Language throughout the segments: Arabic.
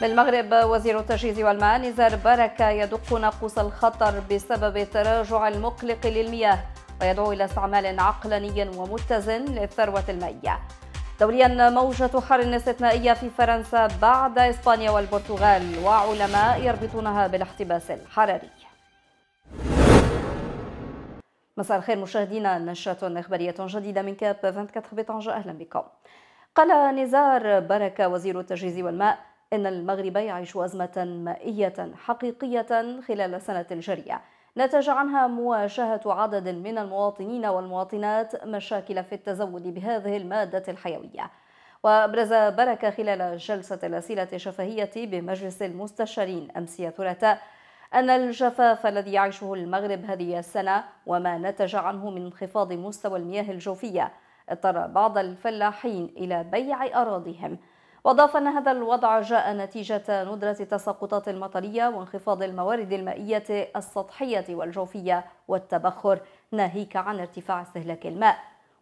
بالمغرب وزير التجهيز والماء نزار بركة يدق ناقوس الخطر بسبب التراجع المقلق للمياه ويدعو إلى استعمال عقلاني ومتزن للثروة المائية دوليا موجة حر استثنائية في فرنسا بعد إسبانيا والبرتغال وعلماء يربطونها بالاحتباس الحراري مساء الخير مشاهدينا نشرة إخبارية جديدة من كاب 24 بطنجة أهلا بكم قال نزار بركة وزير التجهيز والماء إن المغرب يعيش أزمة مائية حقيقية خلال سنة الجاريه نتج عنها مواجهة عدد من المواطنين والمواطنات مشاكل في التزود بهذه المادة الحيوية وأبرز بركة خلال جلسة الأسئلة الشفهية بمجلس المستشارين أمس يا ثلاثاء أن الجفاف الذي يعيشه المغرب هذه السنة وما نتج عنه من انخفاض مستوى المياه الجوفية اضطر بعض الفلاحين إلى بيع أراضيهم وأضاف أن هذا الوضع جاء نتيجة ندرة التساقطات المطرية وانخفاض الموارد المائية السطحية والجوفية والتبخر ناهيك عن ارتفاع استهلاك الماء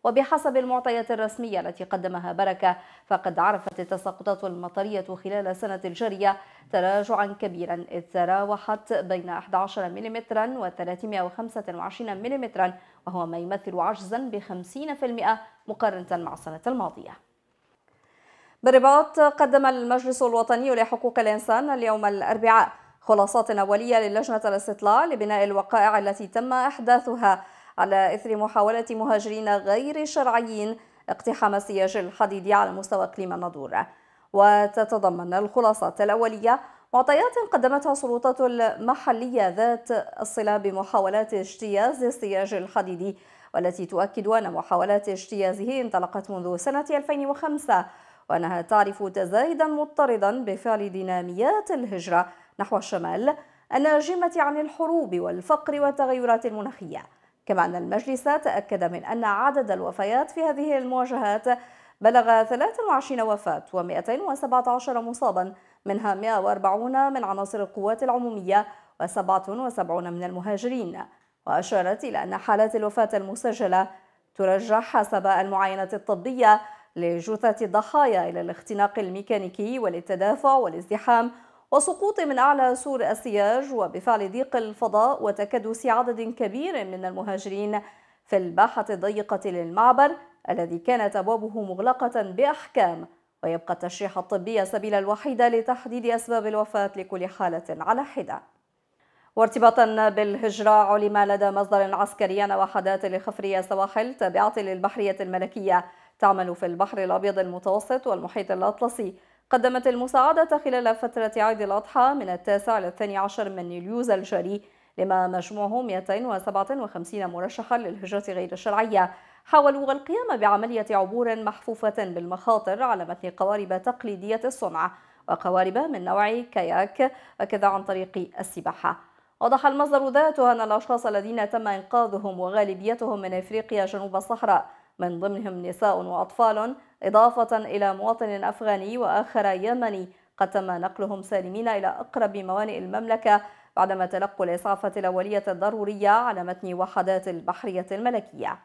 وبحسب المعطيات الرسمية التي قدمها بركة فقد عرفت التساقطات المطرية خلال السنة الجارية تراجعا كبيرا إذ تراوحت بين 11 ملم و325 ملم وهو ما يمثل عجزا ب 50% مقارنة مع السنة الماضية بالرباط قدم المجلس الوطني لحقوق الإنسان اليوم الأربعاء خلاصات أولية للجنة الاستطلاع لبناء الوقائع التي تم إحداثها على إثر محاولة مهاجرين غير شرعيين اقتحام السياج الحديدي على مستوى إقليم الناظور وتتضمن الخلاصات الأولية معطيات قدمتها السلطات المحلية ذات الصلة بمحاولات اجتياز السياج الحديدي والتي تؤكد أن محاولات اجتيازه انطلقت منذ سنة 2005 وأنها تعرف تزايدا مضطردا بفعل ديناميات الهجرة نحو الشمال الناجمة عن الحروب والفقر والتغيرات المناخية كما أن المجلس تأكد من أن عدد الوفيات في هذه المواجهات بلغ 23 وفاة و217 مصابا منها 140 من عناصر القوات العمومية و77 من المهاجرين وأشارت إلى أن حالات الوفاة المسجلة ترجح حسب المعاينة الطبية لجثث الضحايا إلى الاختناق الميكانيكي والتدافع والازدحام وسقوط من أعلى سور السياج وبفعل ضيق الفضاء وتكدس عدد كبير من المهاجرين في الباحة الضيقة للمعبر الذي كانت أبوابه مغلقة بأحكام ويبقى التشريح الطبي السبيل الوحيد لتحديد أسباب الوفاة لكل حالة على حدة وارتباطا بالهجرة علم لدى مصدر عسكري أن وحدات الخفرية السواحل تابعة للبحرية الملكية تعمل في البحر الأبيض المتوسط والمحيط الأطلسي قدمت المساعدة خلال فترة عيد الأضحى من التاسع إلى الثاني عشر من يوليوز الجاري لما مجموعه 257 مرشحا للهجرة غير الشرعية حاولوا القيام بعملية عبور محفوفة بالمخاطر على متن قوارب تقليدية الصنع وقوارب من نوع كاياك وكذا عن طريق السباحة وضح المصدر ذاته أن الأشخاص الذين تم إنقاذهم وغالبيتهم من إفريقيا جنوب الصحراء من ضمنهم نساء وأطفال إضافة إلى مواطن أفغاني وآخر يمني قد تم نقلهم سالمين إلى أقرب موانئ المملكة بعدما تلقوا الإصافة الأولية الضرورية على متن وحدات البحرية الملكية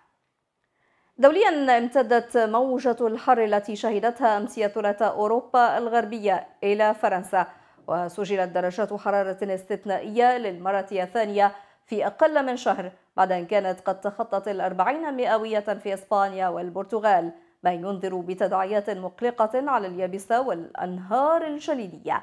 دوليا امتدت موجة الحر التي شهدتها أمس ثلاثاء أوروبا الغربية إلى فرنسا وسجلت درجات حرارة استثنائية للمرة الثانية في أقل من شهر بعد أن كانت قد تخطت الأربعين مئوية في إسبانيا والبرتغال ما ينذر بتداعيات مقلقة على اليابسة والأنهار الجليدية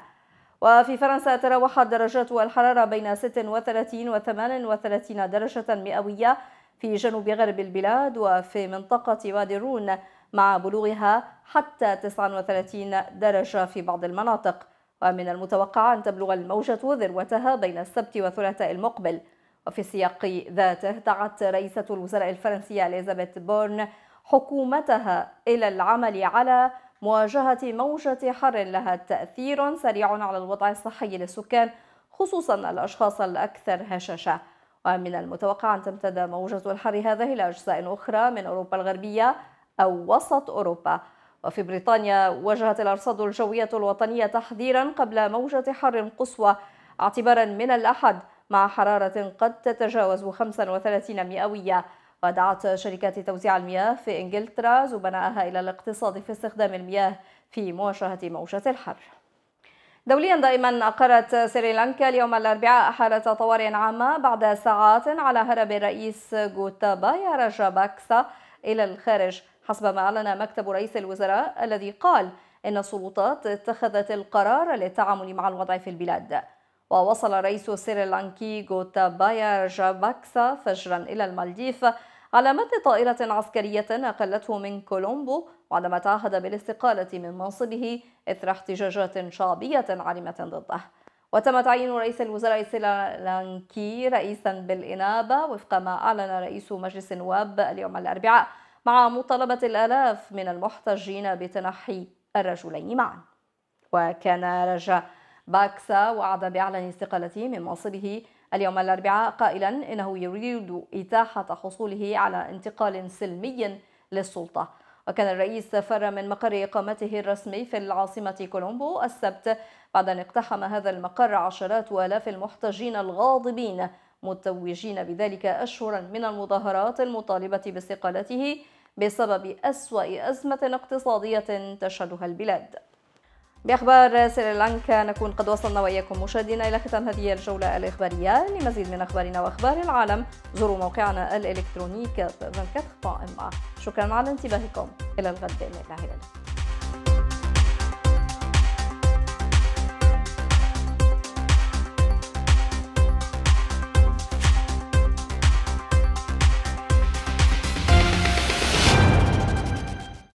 وفي فرنسا تراوحت درجات الحرارة بين 36 و 38 درجة مئوية في جنوب غرب البلاد وفي منطقة وادي الرون مع بلوغها حتى 39 درجة في بعض المناطق ومن المتوقع أن تبلغ الموجة ذروتها بين السبت وثلاثاء المقبل وفي السياق ذاته دعت رئيسة الوزراء الفرنسية إليزابيث بورن حكومتها إلى العمل على مواجهة موجة حر لها تأثير سريع على الوضع الصحي للسكان خصوصا الأشخاص الأكثر هشاشة ومن المتوقع أن تمتد موجة الحر هذه إلى أجزاء أخرى من أوروبا الغربية أو وسط أوروبا وفي بريطانيا واجهت الأرصاد الجوية الوطنية تحذيرا قبل موجة حر قصوى اعتبارا من الأحد مع حرارة قد تتجاوز 35 مئوية ودعت شركات توزيع المياه في إنجلترا زبنائها إلى الاقتصاد في استخدام المياه في مواجهة موجة الحر دوليا دائما أقرت سريلانكا اليوم الأربعاء حالة طوارئ عامة بعد ساعات على هرب الرئيس جوتابايا راجاباكسا إلى الخارج حسب ما أعلن مكتب رئيس الوزراء الذي قال إن السلطات اتخذت القرار للتعامل مع الوضع في البلاد ووصل رئيس سريلانكي غوتابايا جاباكسا فجرا إلى المالديف على متن طائرة عسكرية أقلته من كولومبو بعدما تعهد بالاستقالة من منصبه إثر احتجاجات شعبية عارمة ضده وتم تعيين رئيس الوزراء السريلانكي رئيسا بالإنابة وفق ما أعلن رئيس مجلس النواب اليوم الأربعاء مع مطالبة الآلاف من المحتجين بتنحي الرجلين معا وكان رجاء باكسا وعد بإعلان استقالته من منصبه اليوم الأربعاء قائلا إنه يريد إتاحة حصوله على انتقال سلمي للسلطة وكان الرئيس فر من مقر إقامته الرسمي في العاصمة كولومبو السبت بعد أن اقتحم هذا المقر عشرات آلاف المحتجين الغاضبين متوجين بذلك أشهرا من المظاهرات المطالبة باستقالته بسبب أسوأ أزمة اقتصادية تشهدها البلاد بأخبار سريلانكا نكون قد وصلنا وإياكم مشاهدينا إلى ختام هذه الجولة الإخبارية لمزيد من أخبارنا وأخبار العالم زوروا موقعنا الإلكتروني 24.ma شكرا على انتباهكم إلى الغد إلى الله